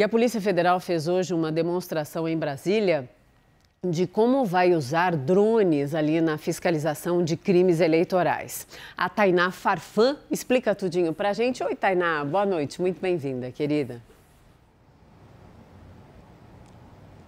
E a Polícia Federal fez hoje uma demonstração em Brasília de como vai usar drones ali na fiscalização de crimes eleitorais. A Tainá Farfã explica tudinho pra gente. Oi, Tainá, boa noite, muito bem-vinda, querida.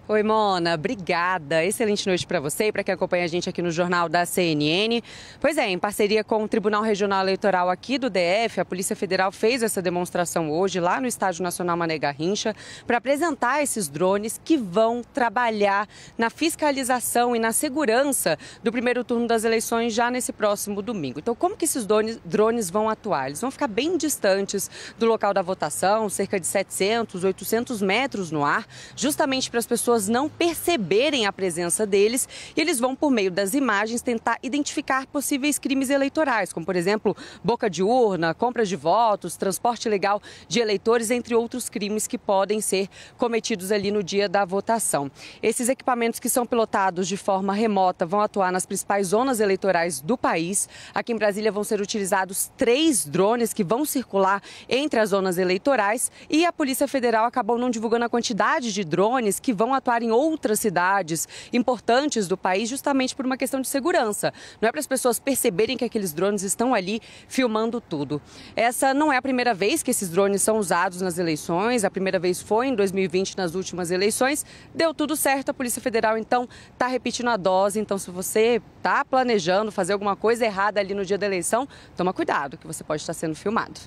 Oi, Mona, obrigada. Excelente noite para você e para quem acompanha a gente aqui no Jornal da CNN. Pois é, em parceria com o Tribunal Regional Eleitoral aqui do DF, a Polícia Federal fez essa demonstração hoje lá no Estádio Nacional Mané Garrincha para apresentar esses drones que vão trabalhar na fiscalização e na segurança do primeiro turno das eleições já nesse próximo domingo. Então, como que esses drones, drones vão atuar? Eles vão ficar bem distantes do local da votação, cerca de 700, 800 metros no ar, justamente para as pessoas pessoas não perceberem a presença deles e eles vão, por meio das imagens, tentar identificar possíveis crimes eleitorais, como, por exemplo, boca de urna, compras de votos, transporte ilegal de eleitores, entre outros crimes que podem ser cometidos ali no dia da votação. Esses equipamentos que são pilotados de forma remota vão atuar nas principais zonas eleitorais do país. Aqui em Brasília vão ser utilizados três drones que vão circular entre as zonas eleitorais e a Polícia Federal acabou não divulgando a quantidade de drones que vão atuar atuar em outras cidades importantes do país justamente por uma questão de segurança. Não é para as pessoas perceberem que aqueles drones estão ali filmando tudo. Essa não é a primeira vez que esses drones são usados nas eleições. A primeira vez foi em 2020 nas últimas eleições. Deu tudo certo. A Polícia Federal então está repetindo a dose. Então se você está planejando fazer alguma coisa errada ali no dia da eleição, toma cuidado que você pode estar sendo filmado.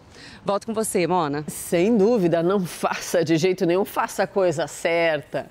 Volto com você, Mona. Sem dúvida, não faça de jeito nenhum, faça a coisa certa.